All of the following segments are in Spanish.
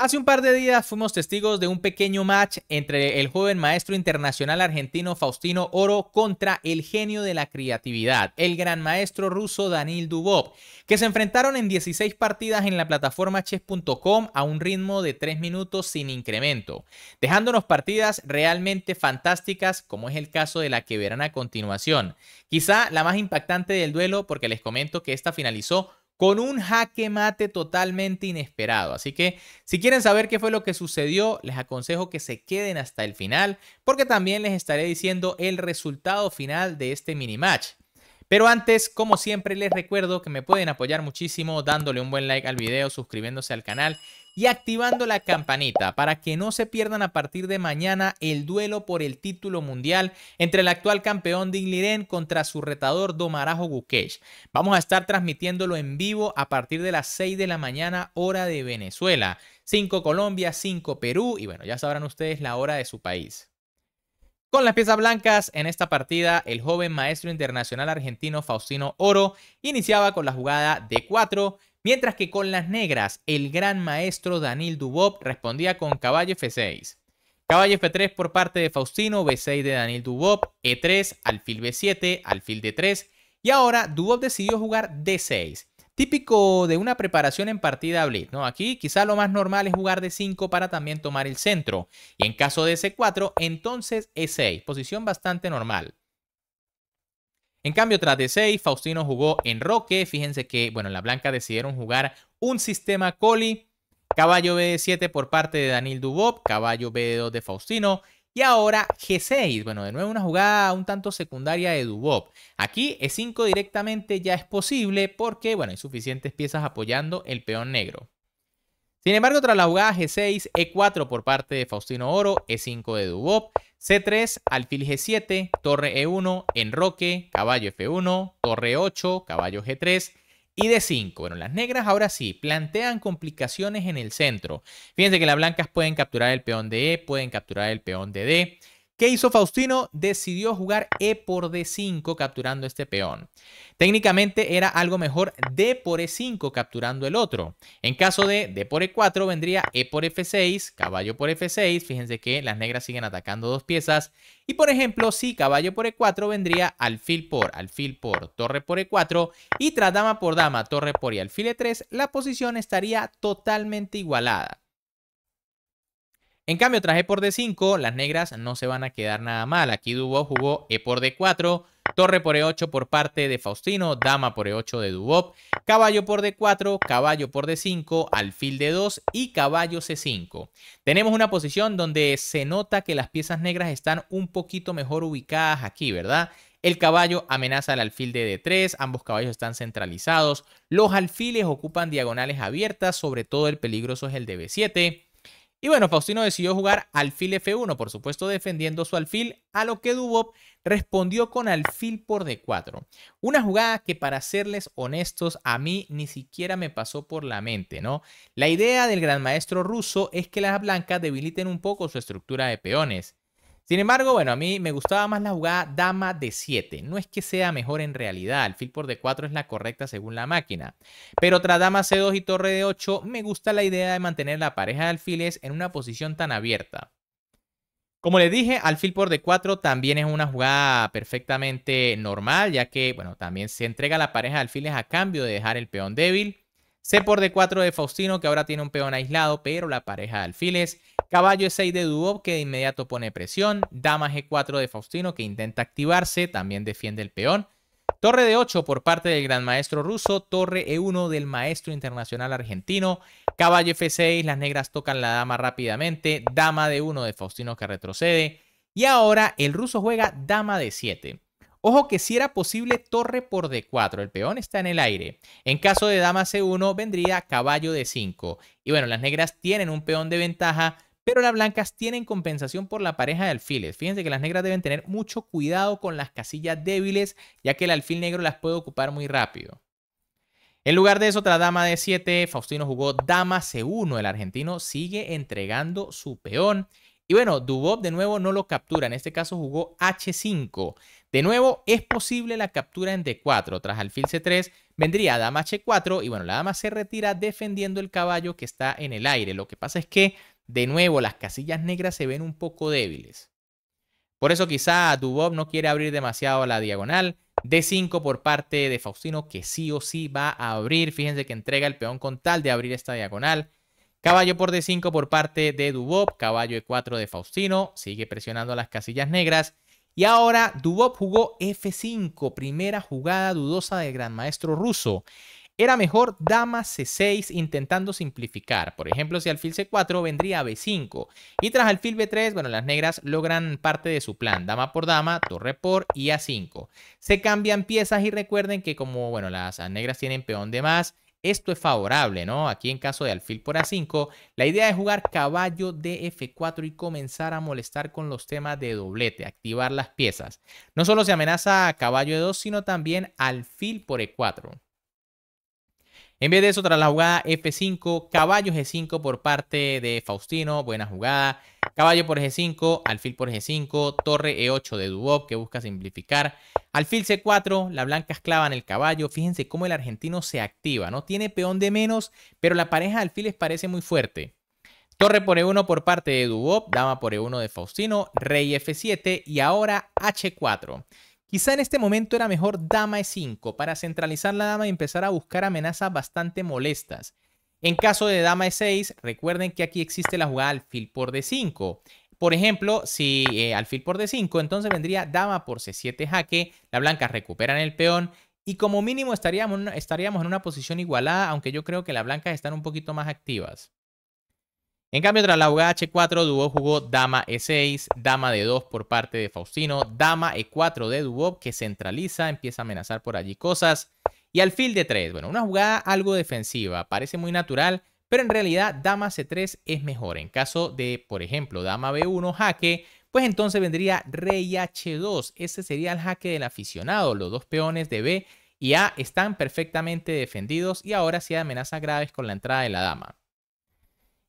Hace un par de días fuimos testigos de un pequeño match entre el joven maestro internacional argentino Faustino Oro contra el genio de la creatividad, el gran maestro ruso Danil Dubov, que se enfrentaron en 16 partidas en la plataforma chess.com a un ritmo de 3 minutos sin incremento, dejándonos partidas realmente fantásticas como es el caso de la que verán a continuación. Quizá la más impactante del duelo porque les comento que esta finalizó con un jaque mate totalmente inesperado. Así que si quieren saber qué fue lo que sucedió, les aconsejo que se queden hasta el final, porque también les estaré diciendo el resultado final de este mini match. Pero antes, como siempre, les recuerdo que me pueden apoyar muchísimo dándole un buen like al video, suscribiéndose al canal y activando la campanita para que no se pierdan a partir de mañana el duelo por el título mundial entre el actual campeón Ding Liren contra su retador Domarajo Gukesh. Vamos a estar transmitiéndolo en vivo a partir de las 6 de la mañana hora de Venezuela, 5 Colombia, 5 Perú y bueno, ya sabrán ustedes la hora de su país. Con las piezas blancas en esta partida, el joven maestro internacional argentino Faustino Oro iniciaba con la jugada d 4, mientras que con las negras, el gran maestro Daniel Dubov respondía con caballo F6. Caballo F3 por parte de Faustino, B6 de Daniel Dubov, E3, alfil B7, alfil D3 y ahora Dubov decidió jugar D6. Típico de una preparación en partida blitz, ¿no? Aquí quizá lo más normal es jugar de 5 para también tomar el centro. Y en caso de C4, entonces E6, posición bastante normal. En cambio, tras de 6, Faustino jugó en Roque. Fíjense que, bueno, en la blanca decidieron jugar un sistema coli. Caballo B7 por parte de Daniel Dubov, caballo B2 de Faustino, y ahora G6, bueno, de nuevo una jugada un tanto secundaria de Dubop. Aquí E5 directamente ya es posible porque, bueno, hay suficientes piezas apoyando el peón negro. Sin embargo, tras la jugada G6, E4 por parte de Faustino Oro, E5 de Dubop, C3, alfil G7, torre E1, enroque, caballo F1, torre 8, caballo G3, y de 5. Bueno, las negras ahora sí plantean complicaciones en el centro. Fíjense que las blancas pueden capturar el peón de E, pueden capturar el peón de D. ¿Qué hizo Faustino? Decidió jugar E por D5 capturando este peón. Técnicamente era algo mejor D por E5 capturando el otro. En caso de D por E4 vendría E por F6, caballo por F6. Fíjense que las negras siguen atacando dos piezas. Y por ejemplo, si caballo por E4 vendría alfil por, alfil por, torre por E4 y tras dama por dama, torre por y alfil E3, la posición estaría totalmente igualada. En cambio, traje por D5, las negras no se van a quedar nada mal. Aquí Dubov jugó E por D4, torre por E8 por parte de Faustino, dama por E8 de Dubov, caballo por D4, caballo por D5, alfil D2 y caballo C5. Tenemos una posición donde se nota que las piezas negras están un poquito mejor ubicadas aquí, ¿verdad? El caballo amenaza al alfil de D3, ambos caballos están centralizados, los alfiles ocupan diagonales abiertas, sobre todo el peligroso es el de B7. Y bueno, Faustino decidió jugar alfil F1, por supuesto defendiendo su alfil, a lo que Dubov respondió con alfil por D4. Una jugada que para serles honestos a mí ni siquiera me pasó por la mente, ¿no? La idea del gran maestro ruso es que las blancas debiliten un poco su estructura de peones. Sin embargo, bueno, a mí me gustaba más la jugada dama de 7. No es que sea mejor en realidad, alfil por d4 es la correcta según la máquina. Pero tras dama c2 y torre de 8 me gusta la idea de mantener la pareja de alfiles en una posición tan abierta. Como les dije, alfil por d4 también es una jugada perfectamente normal, ya que, bueno, también se entrega la pareja de alfiles a cambio de dejar el peón débil. C por d4 de Faustino, que ahora tiene un peón aislado, pero la pareja de alfiles. Caballo E6 de Dubov que de inmediato pone presión. Dama G4 de Faustino que intenta activarse, también defiende el peón. Torre de 8 por parte del gran maestro ruso, torre E1 del maestro internacional argentino, caballo F6, las negras tocan la dama rápidamente, dama de 1 de Faustino que retrocede y ahora el ruso juega dama de 7. Ojo que si era posible torre por D4, el peón está en el aire. En caso de dama C1 vendría caballo d 5 y bueno, las negras tienen un peón de ventaja pero las blancas tienen compensación por la pareja de alfiles. Fíjense que las negras deben tener mucho cuidado con las casillas débiles, ya que el alfil negro las puede ocupar muy rápido. En lugar de eso, tras dama de 7, Faustino jugó dama C1. El argentino sigue entregando su peón. Y bueno, Dubov de nuevo no lo captura, en este caso jugó H5. De nuevo, es posible la captura en D4. Tras alfil C3 vendría dama H4 y bueno, la dama se retira defendiendo el caballo que está en el aire. Lo que pasa es que de nuevo las casillas negras se ven un poco débiles. Por eso quizá Dubov no quiere abrir demasiado la diagonal. D5 por parte de Faustino, que sí o sí va a abrir. Fíjense que entrega el peón con tal de abrir esta diagonal. Caballo por D5 por parte de Dubov. Caballo E4 de Faustino. Sigue presionando las casillas negras. Y ahora Dubov jugó F5, primera jugada dudosa del gran maestro ruso. Era mejor dama c6 intentando simplificar. Por ejemplo, si alfil c4 vendría b5. Y tras alfil b3, bueno, las negras logran parte de su plan. Dama por dama, torre por y a5. Se cambian piezas y recuerden que como, bueno, las negras tienen peón de más, esto es favorable, ¿no? Aquí en caso de alfil por A5, la idea es jugar caballo de F4 y comenzar a molestar con los temas de doblete, activar las piezas. No solo se amenaza a caballo de 2, sino también alfil por E4. En vez de eso, tras la jugada F5, caballo G5 por parte de Faustino, buena jugada. Caballo por G5, alfil por G5, torre E8 de Dubov que busca simplificar. Alfil C4, la blanca esclava en el caballo. Fíjense cómo el argentino se activa, ¿no? Tiene peón de menos, pero la pareja de alfiles parece muy fuerte. Torre por E1 por parte de Dubov, dama por E1 de Faustino, rey F7 y ahora H4. Quizá en este momento era mejor dama e5 para centralizar la dama y empezar a buscar amenazas bastante molestas. En caso de dama e6, recuerden que aquí existe la jugada alfil por d5. Por ejemplo, si eh, al alfil por d5, entonces vendría dama por c7 jaque, la blanca recuperan el peón y como mínimo estaríamos en una posición igualada, aunque yo creo que las blancas están un poquito más activas. En cambio, tras la jugada H4, Dubov jugó dama E6, dama D2 por parte de Faustino, dama E4 de Dubov que centraliza, empieza a amenazar por allí cosas. Y alfil de 3 bueno, una jugada algo defensiva, parece muy natural, pero en realidad dama C3 es mejor. En caso de, por ejemplo, dama B1 jaque, pues entonces vendría rey H2. Ese sería el jaque del aficionado. Los dos peones de B y A están perfectamente defendidos y ahora sí hay amenazas graves con la entrada de la dama.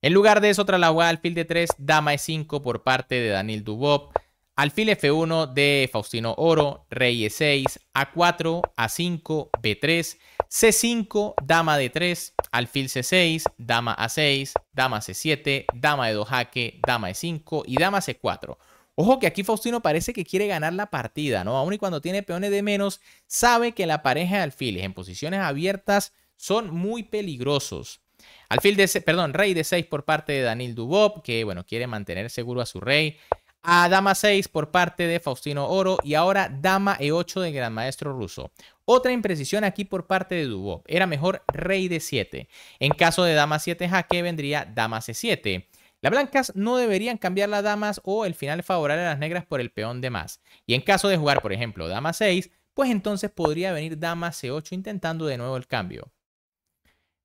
En lugar de eso, tras la jugada alfil de 3, dama e5 por parte de Daniel Dubov, alfil f1 de Faustino Oro, rey e6, a4, a5, b3, c5, dama d3, alfil c6, dama a6, dama c7, dama e2 jaque, dama e5 y dama c4. Ojo que aquí Faustino parece que quiere ganar la partida, ¿no? Aún y cuando tiene peones de menos, sabe que la pareja de alfiles en posiciones abiertas son muy peligrosos. Alfil de, perdón, rey de 6 por parte de Daniel Dubov, que bueno, quiere mantener seguro a su rey. A dama 6 por parte de Faustino Oro y ahora dama E8 del gran maestro ruso. Otra imprecisión aquí por parte de Dubov. Era mejor rey de 7. En caso de dama 7 jaque vendría dama C7. Las blancas no deberían cambiar las damas o el final favorable a las negras por el peón de más. Y en caso de jugar, por ejemplo, dama 6, pues entonces podría venir dama C8 intentando de nuevo el cambio.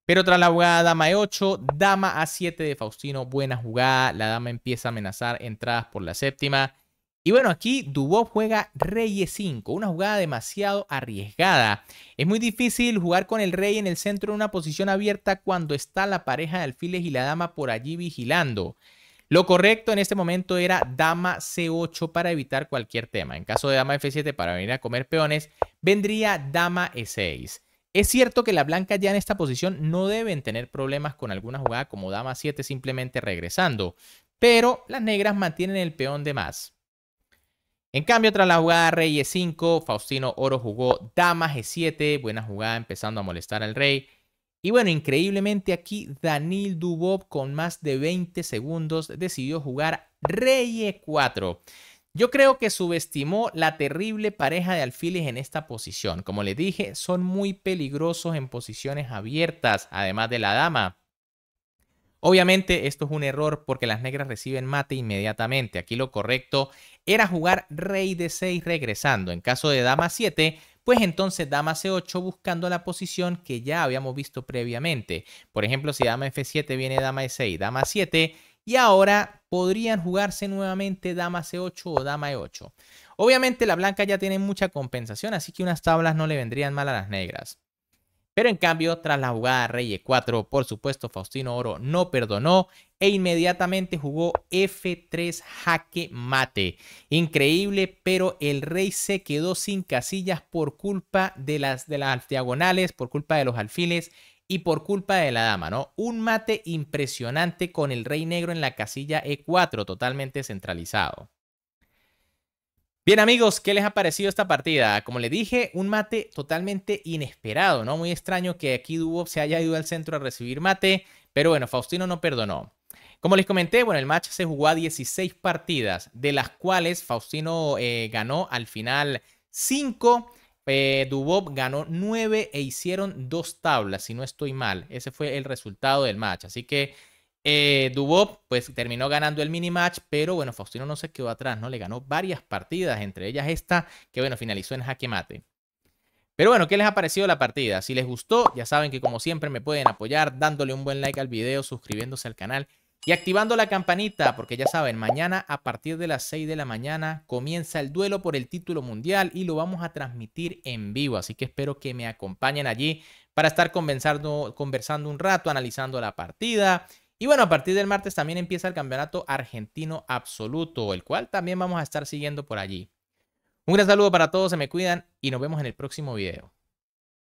Pero tras la jugada dama e8, dama a7 de Faustino, buena jugada, la dama empieza a amenazar entradas por la séptima. Y bueno, aquí Dubov juega rey e5, una jugada demasiado arriesgada. Es muy difícil jugar con el rey en el centro en una posición abierta cuando está la pareja de alfiles y la dama por allí vigilando. Lo correcto en este momento era dama c8 para evitar cualquier tema. En caso de dama f7 para venir a comer peones, vendría dama e6. Es cierto que la blanca ya en esta posición no deben tener problemas con alguna jugada como dama 7 simplemente regresando, pero las negras mantienen el peón de más. En cambio, tras la jugada rey e5, Faustino Oro jugó dama g7, buena jugada empezando a molestar al rey. Y bueno, increíblemente aquí Danil Dubov con más de 20 segundos decidió jugar rey e4. Yo creo que subestimó la terrible pareja de alfiles en esta posición. Como les dije, son muy peligrosos en posiciones abiertas, además de la dama. Obviamente esto es un error porque las negras reciben mate inmediatamente. Aquí lo correcto era jugar rey de 6 regresando. En caso de dama 7, pues entonces dama c8 buscando la posición que ya habíamos visto previamente. Por ejemplo, si dama f7 viene dama e6, dama 7 y ahora podrían jugarse nuevamente dama C8 o dama E8. Obviamente la blanca ya tiene mucha compensación, así que unas tablas no le vendrían mal a las negras. Pero en cambio, tras la jugada rey e4, por supuesto, Faustino Oro no perdonó e inmediatamente jugó f3 jaque mate. Increíble, pero el rey se quedó sin casillas por culpa de las, de las diagonales, por culpa de los alfiles y por culpa de la dama, ¿no? Un mate impresionante con el rey negro en la casilla E4, totalmente centralizado. Bien amigos, ¿qué les ha parecido esta partida? Como les dije, un mate totalmente inesperado, ¿no? Muy extraño que aquí Dubo se haya ido al centro a recibir mate, pero bueno, Faustino no perdonó. Como les comenté, bueno, el match se jugó a 16 partidas, de las cuales Faustino eh, ganó al final 5 eh, Dubov ganó 9 e hicieron dos tablas, si no estoy mal. Ese fue el resultado del match. Así que eh, Dubov pues terminó ganando el mini match, pero bueno, Faustino no se quedó atrás, ¿no? Le ganó varias partidas, entre ellas esta, que bueno, finalizó en jaque mate. Pero bueno, ¿qué les ha parecido la partida? Si les gustó, ya saben que como siempre me pueden apoyar dándole un buen like al video, suscribiéndose al canal y activando la campanita, porque ya saben, mañana a partir de las 6 de la mañana comienza el duelo por el título mundial y lo vamos a transmitir en vivo. Así que espero que me acompañen allí para estar conversando, conversando un rato, analizando la partida. Y bueno, a partir del martes también empieza el campeonato argentino absoluto, el cual también vamos a estar siguiendo por allí. Un gran saludo para todos, se me cuidan y nos vemos en el próximo video.